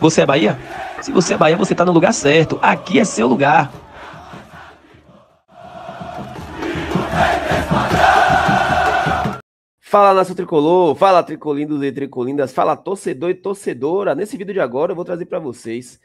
Você é Bahia? Se você é Bahia, você está no lugar certo. Aqui é seu lugar. Fala nação tricolor, fala tricolindos e tricolindas, fala torcedor e torcedora. Nesse vídeo de agora eu vou trazer para vocês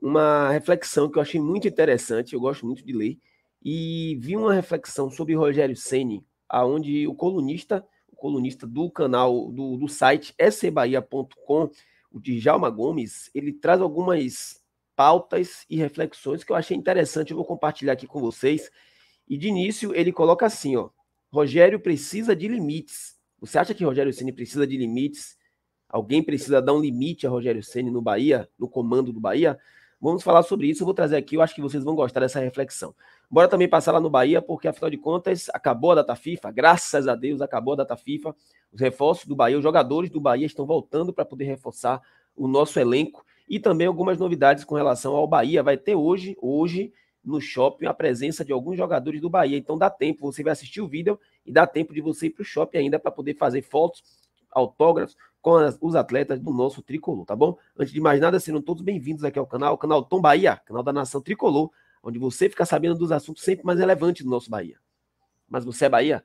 uma reflexão que eu achei muito interessante, eu gosto muito de ler, e vi uma reflexão sobre Rogério Ceni, aonde o colunista, o colunista do canal do, do site ecbahia.com, o Djalma Gomes, ele traz algumas pautas e reflexões que eu achei interessante, eu vou compartilhar aqui com vocês. E de início ele coloca assim, ó: Rogério precisa de limites. Você acha que Rogério Ceni precisa de limites? Alguém precisa dar um limite a Rogério Ceni no Bahia, no comando do Bahia? Vamos falar sobre isso. Eu vou trazer aqui, eu acho que vocês vão gostar dessa reflexão. Bora também passar lá no Bahia, porque afinal de contas acabou a data FIFA, graças a Deus acabou a data FIFA. Os reforços do Bahia, os jogadores do Bahia estão voltando para poder reforçar o nosso elenco e também algumas novidades com relação ao Bahia. Vai ter hoje, hoje no shopping a presença de alguns jogadores do Bahia. Então dá tempo, você vai assistir o vídeo e dá tempo de você ir para o shopping ainda para poder fazer fotos autógrafos com as, os atletas do nosso tricolor, tá bom? Antes de mais nada, sejam todos bem-vindos aqui ao canal, canal Tom Bahia, canal da Nação Tricolor, onde você fica sabendo dos assuntos sempre mais relevantes do nosso Bahia. Mas você é Bahia?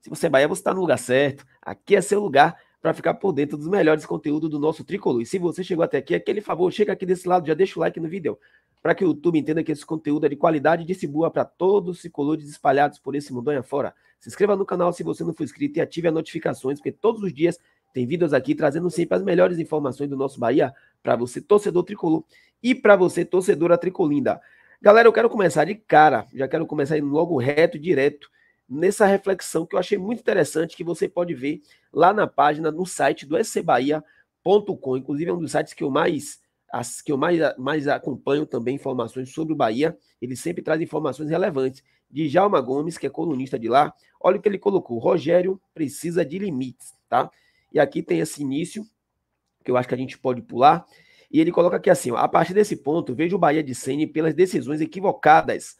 Se você é Bahia, você está no lugar certo. Aqui é seu lugar para ficar por dentro dos melhores conteúdos do nosso tricolor. E se você chegou até aqui, aquele favor, chega aqui desse lado, já deixa o like no vídeo, para que o YouTube entenda que esse conteúdo é de qualidade e distribua para todos os tricolores espalhados por esse mundonha fora. Se inscreva no canal se você não for inscrito e ative as notificações, porque todos os dias tem vídeos aqui trazendo sempre as melhores informações do nosso Bahia para você, torcedor tricolor, e para você, torcedora tricolinda. Galera, eu quero começar de cara, já quero começar indo logo reto, direto, nessa reflexão que eu achei muito interessante, que você pode ver lá na página, no site do scbahia.com. Inclusive, é um dos sites que eu mais as que eu mais, mais acompanho também informações sobre o Bahia, ele sempre traz informações relevantes. De Jalma Gomes, que é colunista de lá, olha o que ele colocou: Rogério precisa de limites, tá? E aqui tem esse início, que eu acho que a gente pode pular. E ele coloca aqui assim: ó, a partir desse ponto, vejo o Bahia de Sene pelas decisões equivocadas.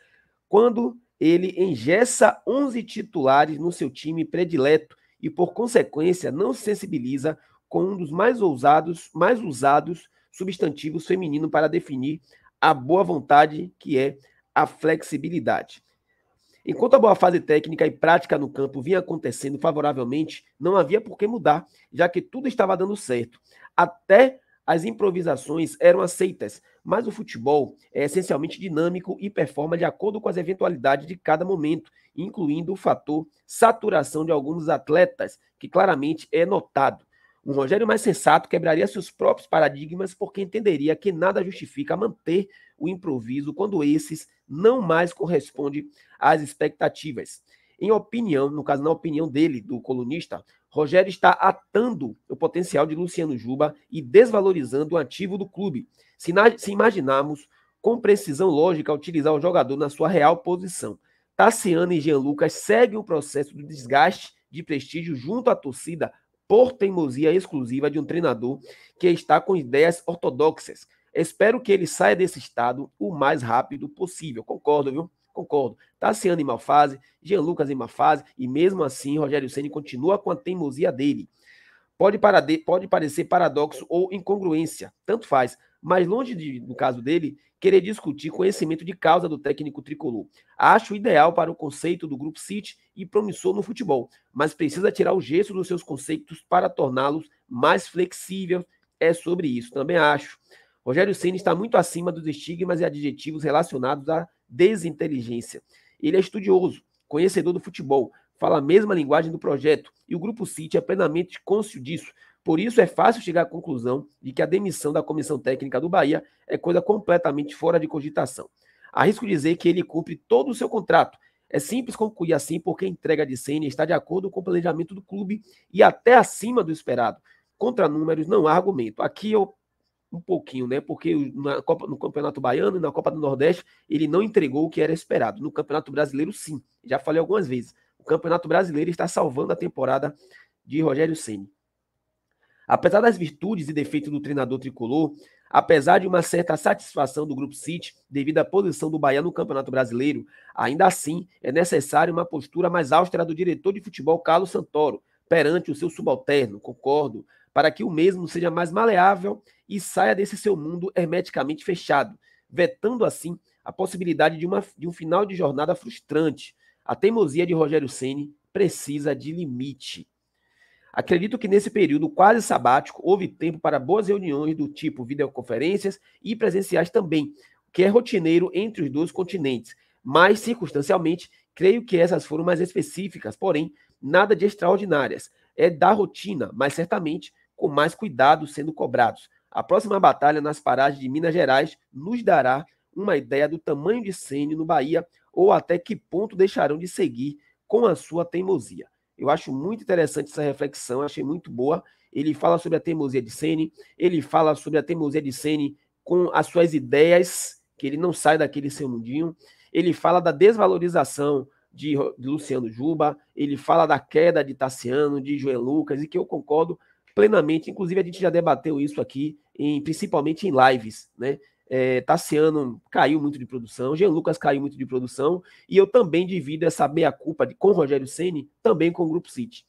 Quando ele engessa 11 titulares no seu time predileto e, por consequência, não sensibiliza com um dos mais ousados, mais usados substantivos feminino para definir a boa vontade, que é a flexibilidade. Enquanto a boa fase técnica e prática no campo vinha acontecendo favoravelmente, não havia por que mudar, já que tudo estava dando certo. Até as improvisações eram aceitas, mas o futebol é essencialmente dinâmico e performa de acordo com as eventualidades de cada momento, incluindo o fator saturação de alguns atletas, que claramente é notado. Um Rogério mais sensato quebraria seus próprios paradigmas porque entenderia que nada justifica manter o improviso quando esses não mais correspondem às expectativas. Em opinião, no caso, na opinião dele, do colunista, Rogério está atando o potencial de Luciano Juba e desvalorizando o ativo do clube. Se, na, se imaginarmos com precisão lógica utilizar o jogador na sua real posição, Tassiano e Jean Lucas seguem o processo de desgaste de prestígio junto à torcida por teimosia exclusiva de um treinador que está com ideias ortodoxas. Espero que ele saia desse estado o mais rápido possível. Concordo, viu? Concordo. Tassiano em má fase, Jean Lucas em má fase, e mesmo assim Rogério Ceni continua com a teimosia dele. Pode, parade, pode parecer paradoxo ou incongruência, tanto faz, mas longe de, no caso dele, querer discutir conhecimento de causa do técnico tricolor. Acho ideal para o conceito do grupo City e promissor no futebol, mas precisa tirar o gesso dos seus conceitos para torná-los mais flexíveis. É sobre isso, também acho. Rogério Ceni está muito acima dos estigmas e adjetivos relacionados à desinteligência. Ele é estudioso, conhecedor do futebol, fala a mesma linguagem do projeto e o Grupo City é plenamente côncio disso. Por isso, é fácil chegar à conclusão de que a demissão da comissão técnica do Bahia é coisa completamente fora de cogitação. Arrisco dizer que ele cumpre todo o seu contrato. É simples concluir assim porque a entrega de Senna está de acordo com o planejamento do clube e até acima do esperado. Contra números não há argumento. Aqui eu um pouquinho, né? Porque Copa, no Campeonato Baiano e na Copa do Nordeste ele não entregou o que era esperado. No Campeonato Brasileiro, sim. Já falei algumas vezes. Campeonato Brasileiro está salvando a temporada de Rogério Ceni. Apesar das virtudes e defeitos do treinador tricolor, apesar de uma certa satisfação do Grupo City devido à posição do Bahia no Campeonato Brasileiro, ainda assim é necessária uma postura mais austera do diretor de futebol Carlos Santoro perante o seu subalterno, concordo, para que o mesmo seja mais maleável e saia desse seu mundo hermeticamente fechado, vetando assim a possibilidade de, uma, de um final de jornada frustrante, a teimosia de Rogério Ceni precisa de limite. Acredito que nesse período quase sabático houve tempo para boas reuniões do tipo videoconferências e presenciais também, que é rotineiro entre os dois continentes. Mas, circunstancialmente, creio que essas foram mais específicas, porém, nada de extraordinárias. É da rotina, mas certamente com mais cuidado sendo cobrados. A próxima batalha nas paragens de Minas Gerais nos dará uma ideia do tamanho de Sene no Bahia ou até que ponto deixarão de seguir com a sua teimosia. Eu acho muito interessante essa reflexão, achei muito boa. Ele fala sobre a teimosia de Sene, ele fala sobre a teimosia de Sene com as suas ideias, que ele não sai daquele seu mundinho. Ele fala da desvalorização de, Luciano Juba, ele fala da queda de Tassiano, de João Lucas, e que eu concordo plenamente. Inclusive, a gente já debateu isso aqui, em, principalmente em lives, né? É, Tassiano caiu muito de produção, Jean Lucas caiu muito de produção, e eu também divido essa meia-culpa com Rogério Ceni também com o Grupo City.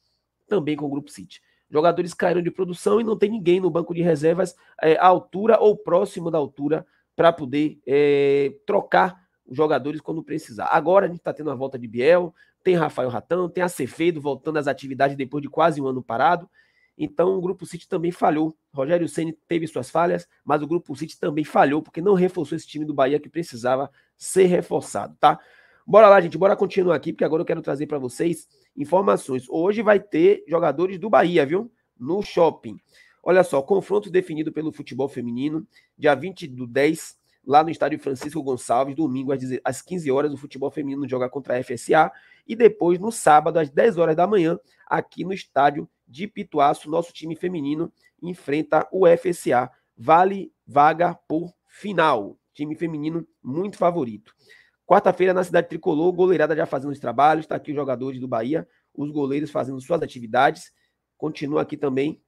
Também com o Grupo City. Jogadores caíram de produção e não tem ninguém no banco de reservas é, à altura ou próximo da altura para poder é, trocar os jogadores quando precisar. Agora a gente está tendo a volta de Biel, tem Rafael Ratão, tem a Cefedo voltando às atividades depois de quase um ano parado. Então o Grupo City também falhou. Rogério Ceni teve suas falhas, mas o Grupo City também falhou porque não reforçou esse time do Bahia que precisava ser reforçado, tá? Bora lá, gente, bora continuar aqui porque agora eu quero trazer para vocês informações. Hoje vai ter jogadores do Bahia, viu? No shopping. Olha só, confronto definido pelo futebol feminino, dia 20 do 10, lá no estádio Francisco Gonçalves, domingo às 15 horas, o futebol feminino joga contra a FSA, e depois no sábado às 10 horas da manhã, aqui no estádio de Pituaço, nosso time feminino enfrenta o FSA. Vale vaga por final. Time feminino muito favorito. Quarta-feira, na cidade tricolor, goleirada já fazendo os trabalhos. Está aqui os jogadores do Bahia, os goleiros fazendo suas atividades. Continua aqui também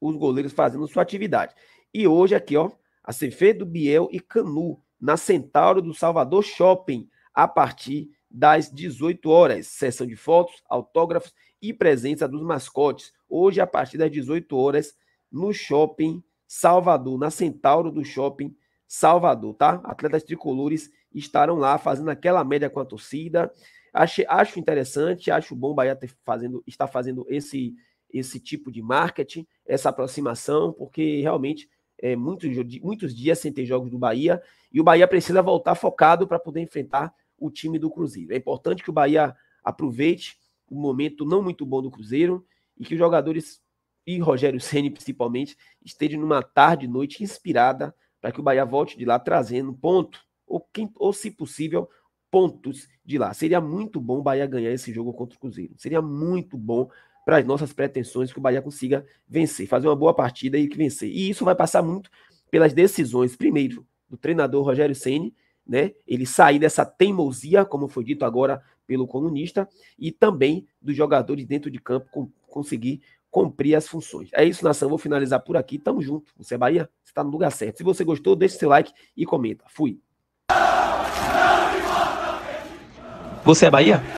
os goleiros fazendo sua atividade. E hoje aqui, ó, a CF do Biel e Canu, na Centauro do Salvador Shopping, a partir das 18 horas. Sessão de fotos, autógrafos e presença dos mascotes, hoje a partir das 18 horas, no Shopping Salvador, na Centauro do Shopping Salvador, tá? Atletas tricolores estarão lá fazendo aquela média com a torcida. Acho, acho interessante, acho bom o Bahia ter fazendo, estar fazendo esse, esse tipo de marketing, essa aproximação, porque realmente é, muitos, muitos dias sem ter jogos do Bahia e o Bahia precisa voltar focado para poder enfrentar o time do Cruzeiro. É importante que o Bahia aproveite o um momento não muito bom do Cruzeiro e que os jogadores e Rogério Ceni principalmente estejam numa tarde e noite inspirada para que o Bahia volte de lá trazendo ponto ou quem ou se possível pontos de lá. Seria muito bom o Bahia ganhar esse jogo contra o Cruzeiro. Seria muito bom para as nossas pretensões que o Bahia consiga vencer, fazer uma boa partida e que vencer. E isso vai passar muito pelas decisões, primeiro, do treinador Rogério Ceni né? Ele sair dessa teimosia, como foi dito agora pelo colunista, e também dos jogadores dentro de campo com, conseguir cumprir as funções. É isso, nação. Vou finalizar por aqui. Tamo junto. Você é Bahia? Você tá no lugar certo. Se você gostou, deixe seu like e comenta. Fui. Você é Bahia?